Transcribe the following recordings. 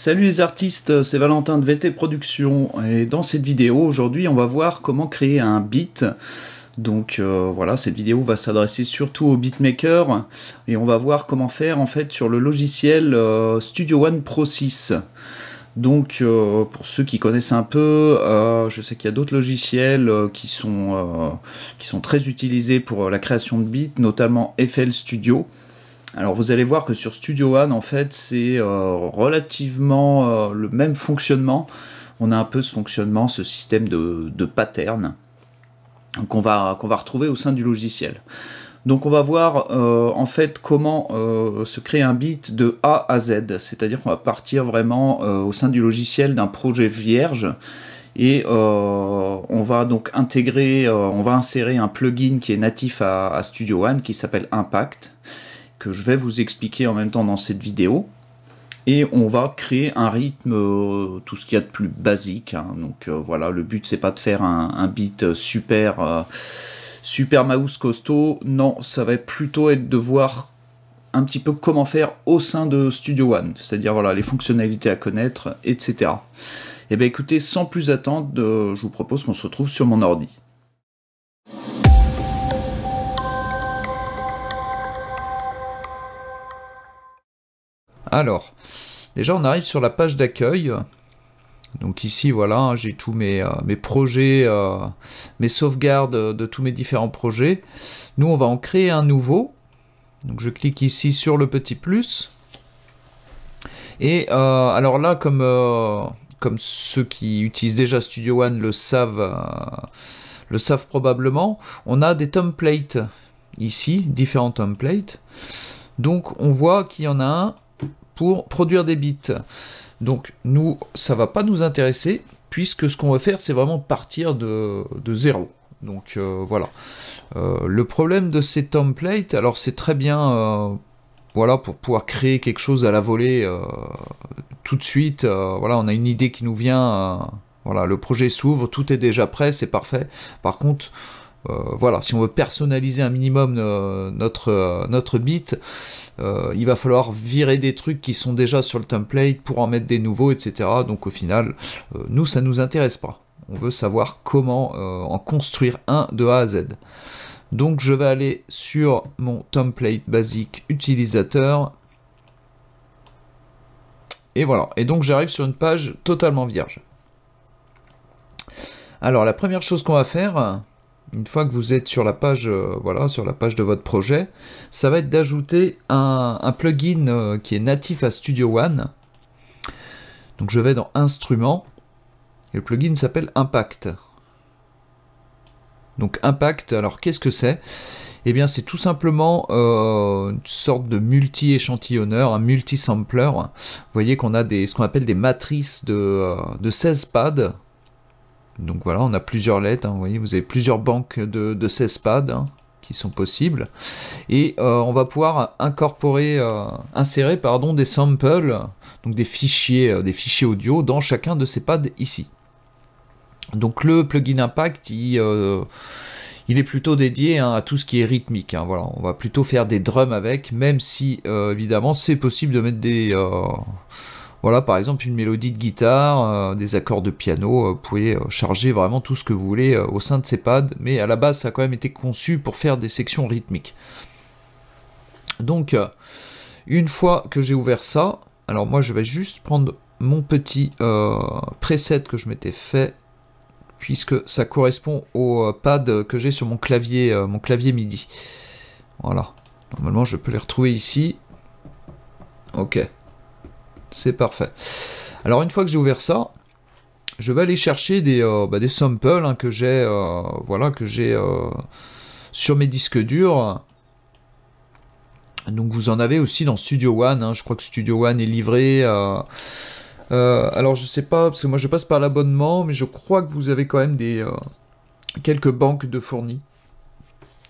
Salut les artistes, c'est Valentin de VT Productions et dans cette vidéo aujourd'hui on va voir comment créer un beat. Donc euh, voilà, cette vidéo va s'adresser surtout aux beatmakers et on va voir comment faire en fait sur le logiciel euh, Studio One Pro 6. Donc euh, pour ceux qui connaissent un peu, je sais qu'il y a d'autres logiciels qui, sont, qui sont très utilisés pour la création de beats, notamment FL Studio. Alors vous allez voir que sur Studio One, en fait, c'est euh, relativement euh, le même fonctionnement. On a un peu ce fonctionnement, ce système de, de pattern qu'on va, retrouver au sein du logiciel. Donc on va voir euh, en fait comment se créer un bit de A à Z, c'est-à-dire qu'on va partir vraiment au sein du logiciel d'un projet vierge et on va donc intégrer, on va insérer un plugin qui est natif à, à Studio One qui s'appelle Impact que je vais vous expliquer en même temps dans cette vidéo. Et on va créer un rythme, euh, tout ce qu'il y a de plus basique. Hein. Donc euh, voilà, le but c'est pas de faire un, beat euh, super, super mouse costaud. Non, ça va plutôt être de voir un petit peu comment faire au sein de Studio One. C'est-à-dire voilà, les fonctionnalités à connaître, etc. Et eh bien écoutez, sans plus attendre, je vous propose qu'on se retrouve sur mon ordi. Alors, déjà on arrive sur la page d'accueil. Donc ici, voilà, hein, j'ai tous mes, euh, projets, euh, mes sauvegardes de, tous mes différents projets. Nous, on va en créer un nouveau. Donc je clique ici sur le petit plus. Et euh, alors là, comme, comme ceux qui utilisent déjà Studio One le savent, le savent probablement, on a des templates ici, différents templates. Donc on voit qu'il y en a un pour produire des bits. Donc nous, ça va pas nous intéresser, puisque ce qu'on va faire, c'est vraiment partir de, zéro. Donc euh, voilà. Euh, le problème de ces templates, alors c'est très bien euh, voilà, pour pouvoir créer quelque chose à la volée tout de suite. voilà, on a une idée qui nous vient. voilà, le projet s'ouvre, tout est déjà prêt, c'est parfait. Par contre, voilà, si on veut personnaliser un minimum notre, notre bit, euh, il va falloir virer des trucs qui sont déjà sur le template pour en mettre des nouveaux, etc. Donc au final, euh, nous, ça ne nous intéresse pas. On veut savoir comment euh, en construire un de A à Z. Donc je vais aller sur mon template basique utilisateur. Et voilà. Et donc j'arrive sur une page totalement vierge. Alors la première chose qu'on va faire, une fois que vous êtes sur la page, euh, voilà, sur la page de votre projet, ça va être d'ajouter un, plugin euh, qui est natif à Studio One. Donc je vais dans Instruments et le plugin s'appelle Impact. Donc Impact, alors qu'est-ce que c'est Eh bien c'est tout simplement euh, une sorte de multi-échantillonneur, un multi-sampler. Vous voyez qu'on a des, ce qu'on appelle des matrices de, de 16 pads donc voilà, on a plusieurs lettres, hein, vous voyez, vous avez plusieurs banques de, de 16 pads hein, qui sont possibles. Et euh, on va pouvoir incorporer, euh, insérer pardon, des samples, donc des fichiers, euh, des fichiers audio dans chacun de ces pads ici. Donc le plugin Impact, il, il est plutôt dédié hein, à tout ce qui est rythmique. voilà, on va plutôt faire des drums avec, même si évidemment c'est possible de mettre des voilà, par exemple, une mélodie de guitare, euh, des accords de piano, euh, vous pouvez euh, charger vraiment tout ce que vous voulez au sein de ces pads, mais à la base, ça a quand même été conçu pour faire des sections rythmiques. Donc, une fois que j'ai ouvert ça, alors moi, je vais juste prendre mon petit preset que je m'étais fait puisque ça correspond au pad que j'ai sur mon clavier, mon clavier MIDI. Voilà. Normalement, je peux les retrouver ici. Ok c'est parfait. Alors une fois que j'ai ouvert ça, je vais aller chercher des, euh, bah, des samples hein, que j'ai euh, voilà, que j'ai euh, sur mes disques durs. Donc vous en avez aussi dans Studio One, hein. je crois que Studio One est livré. alors je sais pas, parce que moi je passe par l'abonnement, mais je crois que vous avez quand même des quelques banques de fournis.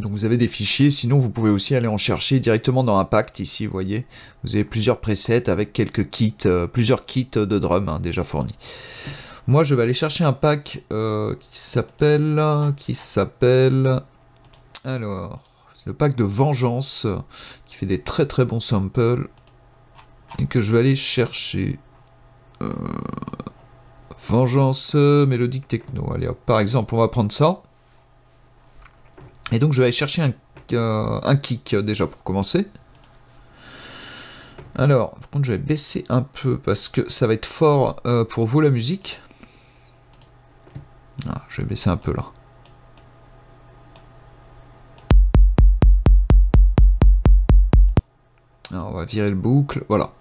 Donc vous avez des fichiers, sinon vous pouvez aussi aller en chercher directement dans un pack, ici, vous voyez. Vous avez plusieurs presets avec quelques kits, euh, plusieurs kits de drums hein, déjà fournis. Moi je vais aller chercher un pack euh, qui s'appelle... qui s'appelle... Alors, c'est le pack de Vengeance qui fait des très très bons samples et que je vais aller chercher. Euh, vengeance mélodique techno. Allez par exemple on va prendre ça. Et donc je vais aller chercher un, kick euh, déjà pour commencer. Alors, par contre je vais baisser un peu parce que ça va être fort euh, pour vous la musique. Ah, je vais baisser un peu là. on va virer le boucle, voilà.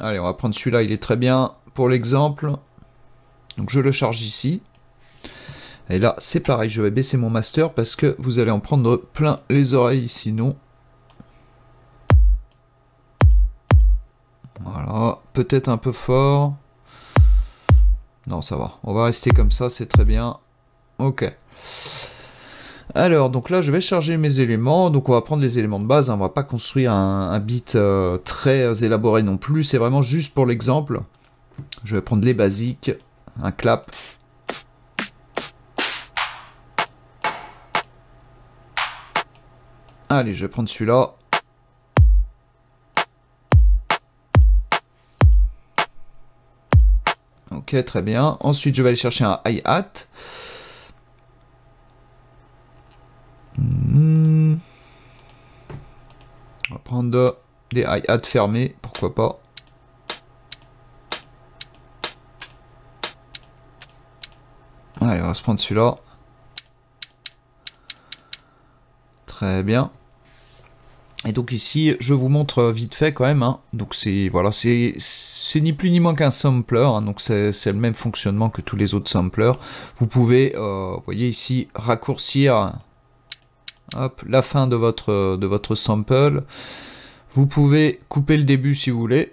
Allez, on va prendre celui-là, il est très bien pour l'exemple. Donc je le charge ici. Et là, c'est pareil, je vais baisser mon master parce que vous allez en prendre plein les oreilles sinon. Voilà, peut-être un peu fort. Non, ça va. On va rester comme ça, c'est très bien. Ok. Alors, donc là, je vais charger mes éléments. Donc, on va prendre les éléments de base. on hein. On va pas construire un, bit euh, très euh, élaboré non plus. C'est vraiment juste pour l'exemple. Je vais prendre les basiques un clap. Allez, je vais prendre celui-là. Ok, très bien. Ensuite, je vais aller chercher un hi-hat. Hmm. On va prendre des hi-hat fermés, pourquoi pas. se prendre celui-là. Très bien. Et donc ici, je vous montre vite fait quand même. Hein. Donc c'est voilà, c'est ni plus ni moins qu'un sampler. Hein. Donc c'est le même fonctionnement que tous les autres samplers. Vous pouvez, euh, voyez ici, raccourcir la fin de votre de votre sample. Vous pouvez couper le début si vous voulez,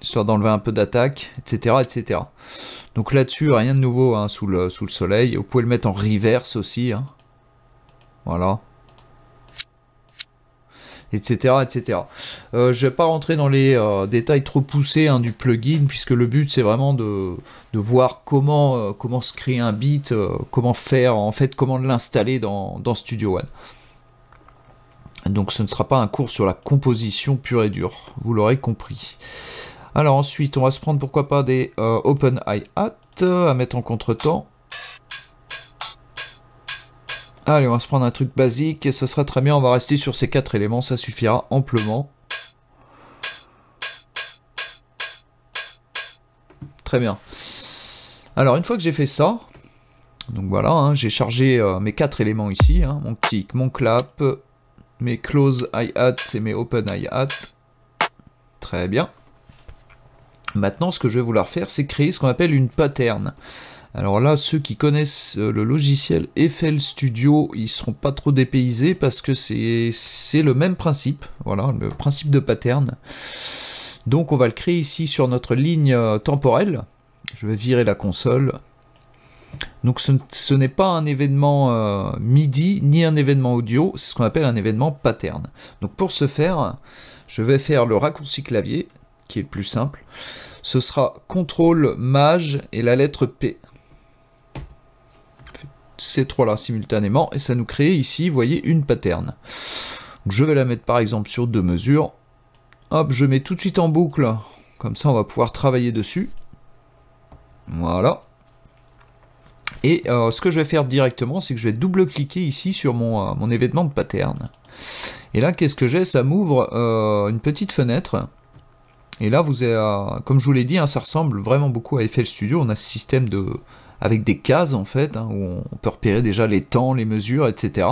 histoire d'enlever un peu d'attaque, etc., etc. Donc là-dessus, rien de nouveau hein, sous, le, sous, le, soleil. Vous pouvez le mettre en reverse aussi. Hein. Voilà. Etc. etc. Euh, je ne vais pas rentrer dans les euh, détails trop poussés hein, du plugin, puisque le but c'est vraiment de, voir comment, euh, comment se créer un beat, comment faire, en fait, comment l'installer dans, dans Studio One. Donc ce ne sera pas un cours sur la composition pure et dure, vous l'aurez compris. Alors ensuite, on va se prendre pourquoi pas des euh, open hi-hat euh, à mettre en contretemps. Allez, on va se prendre un truc basique et ce sera très bien. On va rester sur ces quatre éléments, ça suffira amplement. Très bien. Alors une fois que j'ai fait ça, donc voilà, hein, j'ai chargé euh, mes quatre éléments ici, hein, mon kick, mon clap, mes close hi-hat et mes open hi-hat. Très bien. Maintenant, ce que je vais vouloir faire, c'est créer ce qu'on appelle une pattern. Alors là, ceux qui connaissent euh, le logiciel FL Studio, ils ne seront pas trop dépaysés parce que c'est le même principe, voilà, le principe de pattern. Donc on va le créer ici sur notre ligne euh, temporelle. Je vais virer la console. Donc ce, n'est pas un événement euh, MIDI ni un événement audio, c'est ce qu'on appelle un événement pattern. Donc pour ce faire, je vais faire le raccourci clavier, qui est plus simple. Ce sera contrôle mage et la lettre P. Ces trois-là simultanément, et ça nous crée ici, vous voyez, une pattern. je vais la mettre par exemple sur deux mesures. Hop, je mets tout de suite en boucle. Comme ça, on va pouvoir travailler dessus. Voilà. Et euh, ce que je vais faire directement, c'est que je vais double-cliquer ici sur mon, euh, mon, événement de pattern. Et là, qu'est-ce que j'ai Ça m'ouvre euh, une petite fenêtre et là, vous avez, euh, comme je vous l'ai dit, hein, ça ressemble vraiment beaucoup à FL Studio. On a ce système de, avec des cases en fait, hein, où on peut repérer déjà les temps, les mesures, etc.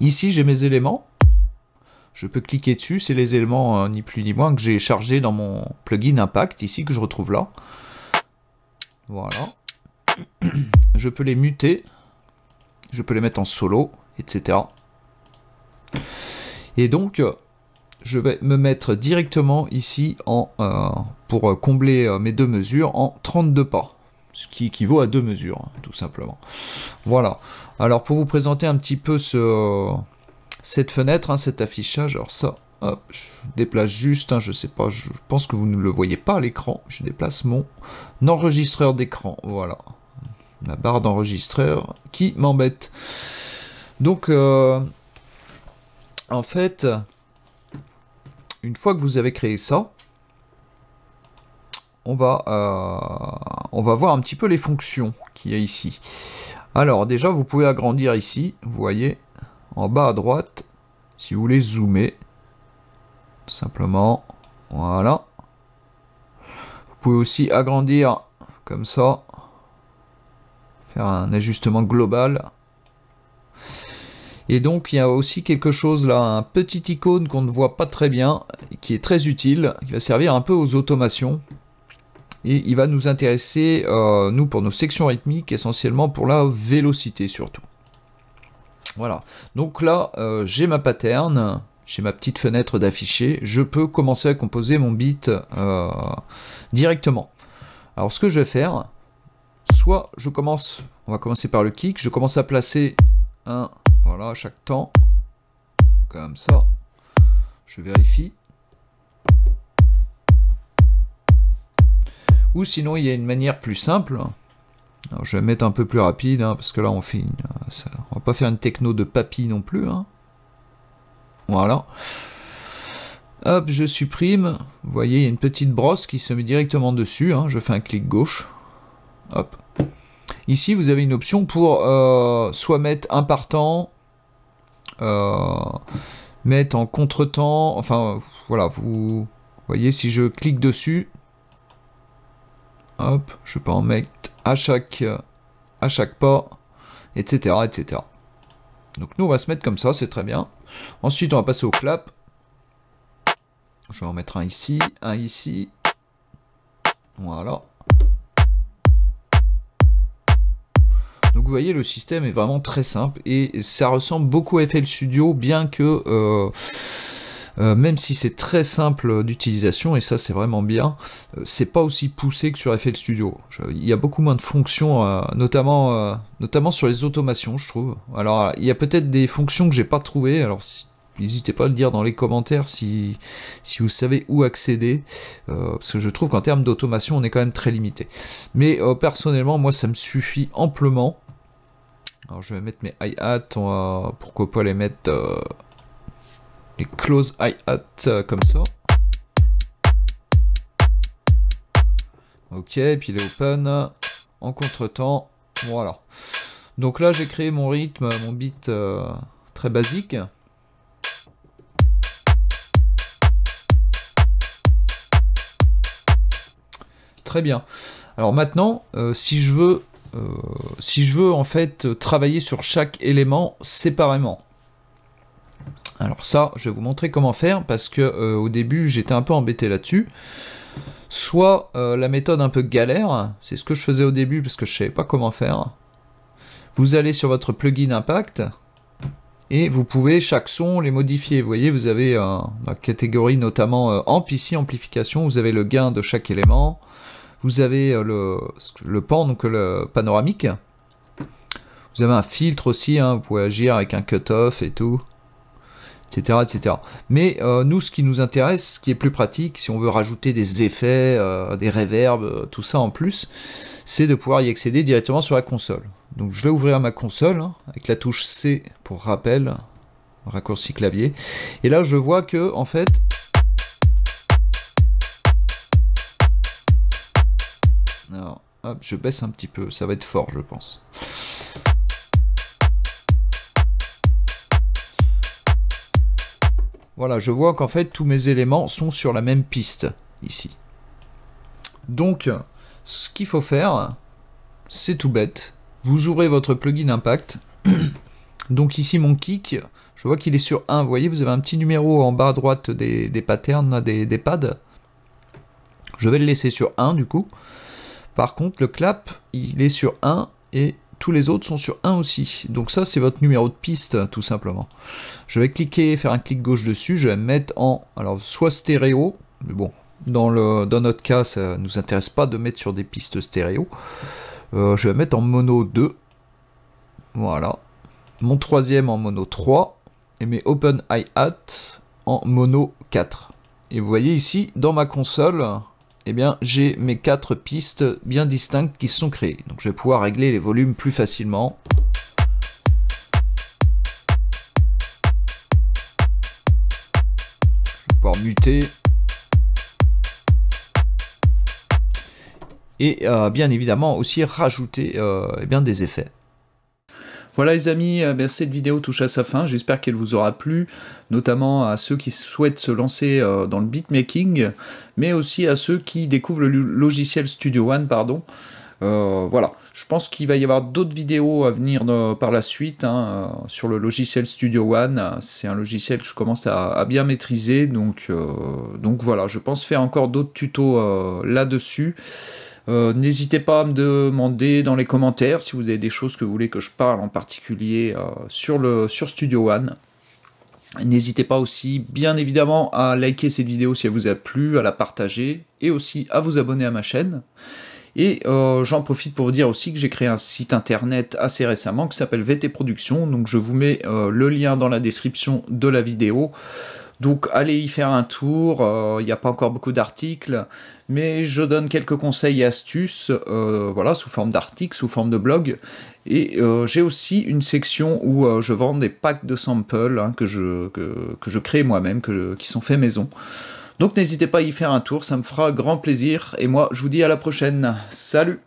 Ici, j'ai mes éléments. Je peux cliquer dessus, c'est les éléments euh, ni plus ni moins que j'ai chargés dans mon plugin Impact, ici, que je retrouve là. Voilà. Je peux les muter, je peux les mettre en solo, etc. Et donc, euh, je vais me mettre directement ici en, euh, pour euh, combler euh, mes deux mesures en 32 pas. Ce qui équivaut à deux mesures, hein, tout simplement. Voilà. Alors pour vous présenter un petit peu ce, cette fenêtre, hein, cet affichage, alors ça, je déplace juste, hein, je ne sais pas, je pense que vous ne le voyez pas à l'écran. Je déplace mon enregistreur d'écran. Voilà. La barre d'enregistreur qui m'embête. Donc en fait, une fois que vous avez créé ça, on va, euh, on va voir un petit peu les fonctions qu'il y a ici. Alors déjà, vous pouvez agrandir ici, vous voyez, en bas à droite, si vous voulez zoomer, tout simplement, voilà. Vous pouvez aussi agrandir comme ça, faire un ajustement global. Et donc il y a aussi quelque chose là, un petit icône qu'on ne voit pas très bien, qui est très utile, qui va servir un peu aux automations. Et il va nous intéresser, euh, nous, pour nos sections rythmiques, essentiellement pour la vélocité surtout. Voilà, donc là euh, j'ai ma pattern, j'ai ma petite fenêtre d'affiché, je peux commencer à composer mon beat euh, directement. Alors ce que je vais faire, soit je commence, on va commencer par le kick, je commence à placer un, voilà, à chaque temps. Comme ça. Je vérifie. Ou sinon, il y a une manière plus simple. je vais mettre un peu plus rapide, hein, parce que là, on fait une, euh, va pas faire une techno de papy non plus. Hein. Voilà. Hop, je supprime. Vous voyez, il y a une petite brosse qui se met directement dessus. Hein. Je fais un clic gauche. Hop. Ici, vous avez une option pour euh, soit mettre un partant, euh, mettre en contretemps. Enfin, voilà, vous voyez, si je clique dessus, hop, je peux en mettre à chaque, à chaque pas, etc., etc. Donc nous, on va se mettre comme ça, c'est très bien. Ensuite, on va passer au clap. Je vais en mettre un ici, un ici. Voilà. vous voyez, le système est vraiment très simple et ça ressemble beaucoup à FL Studio, bien que euh, euh, même si c'est très simple d'utilisation et ça c'est vraiment bien, euh, c'est pas aussi poussé que sur FL Studio. Il y a beaucoup moins de fonctions, notamment, notamment sur les automations, je trouve. Alors il y a peut-être des fonctions que j'ai pas trouvées. Alors N'hésitez pas à le dire dans les commentaires si, si vous savez où accéder, parce que je trouve qu'en termes d'automation, on est quand même très limité. Mais personnellement, moi, ça me suffit amplement. Alors je vais mettre mes hi-hat, pourquoi pas les mettre euh, les close hi-hat euh, comme ça. Ok, et puis les open euh, en contretemps, voilà. Donc là j'ai créé mon rythme, mon beat très basique. Très bien. Alors maintenant, si je veux euh, si je veux en fait travailler sur chaque élément séparément. Alors ça, je vais vous montrer comment faire parce que euh, au début j'étais un peu embêté là-dessus. Soit euh, la méthode un peu galère, c'est ce que je faisais au début parce que je ne savais pas comment faire. Vous allez sur votre plugin Impact et vous pouvez chaque son les modifier. Vous voyez, vous avez la catégorie notamment amp ici, amplification, vous avez le gain de chaque élément, vous avez euh, le, pan, donc le panoramique. Vous avez un filtre aussi, hein, vous pouvez agir avec un cut-off et tout. Etc, etc. Mais euh, nous, ce qui nous intéresse, ce qui est plus pratique, si on veut rajouter des effets, euh, des reverbs, tout ça en plus, c'est de pouvoir y accéder directement sur la console. Donc je vais ouvrir ma console hein, avec la touche C pour rappel, raccourci clavier. Et là, je vois que en fait, Alors, hop, je baisse un petit peu, ça va être fort, je pense. Voilà, je vois qu'en fait, tous mes éléments sont sur la même piste, ici. Donc, ce qu'il faut faire, c'est tout bête. Vous ouvrez votre plugin Impact. Donc ici, mon kick, je vois qu'il est sur 1. Vous voyez, vous avez un petit numéro en bas à droite des, patterns, des, des pads. Je vais le laisser sur 1 du coup. Par contre, le clap, il est sur 1 et tous les autres sont sur 1 aussi. Donc ça, c'est votre numéro de piste, tout simplement. Je vais cliquer, faire un clic gauche dessus, je vais mettre en, alors soit stéréo, mais bon, dans, le, notre cas, ça ne nous intéresse pas de mettre sur des pistes stéréo. Euh, je vais mettre en mono 2. Voilà. Mon troisième en mono 3. Et mes open hi-hat en mono 4. Et vous voyez ici, dans ma console, eh bien j'ai mes quatre pistes bien distinctes qui se sont créées. Donc je vais pouvoir régler les volumes plus facilement. Je vais pouvoir muter. Et euh, bien évidemment aussi rajouter euh, eh bien, des effets. Voilà les amis, euh, ben, cette vidéo touche à sa fin, j'espère qu'elle vous aura plu, notamment à ceux qui souhaitent se lancer euh, dans le beatmaking, mais aussi à ceux qui découvrent le logiciel Studio One, pardon. Euh, voilà, je pense qu'il va y avoir d'autres vidéos à venir par la suite hein, sur le logiciel Studio One. C'est un logiciel que je commence à, bien maîtriser, donc, donc voilà, je pense faire encore d'autres tutos là-dessus. Euh, n'hésitez pas à me demander dans les commentaires si vous avez des choses que vous voulez que je parle en particulier euh, sur, le, sur Studio One. N'hésitez pas aussi, bien évidemment, à liker cette vidéo si elle vous a plu, à la partager et aussi à vous abonner à ma chaîne. Et euh, j'en profite pour vous dire aussi que j'ai créé un site internet assez récemment qui s'appelle VT Productions. Donc je vous mets le lien dans la description de la vidéo. Donc allez y faire un tour, il euh, n'y a pas encore beaucoup d'articles, mais je donne quelques conseils et astuces, euh, voilà, sous forme d'articles, sous forme de blog. Et euh, j'ai aussi une section où je vends des packs de samples hein, que, je, que, que je crée moi-même, qui sont faits maison. Donc n'hésitez pas à y faire un tour, ça me fera grand plaisir. Et moi, je vous dis à la prochaine. Salut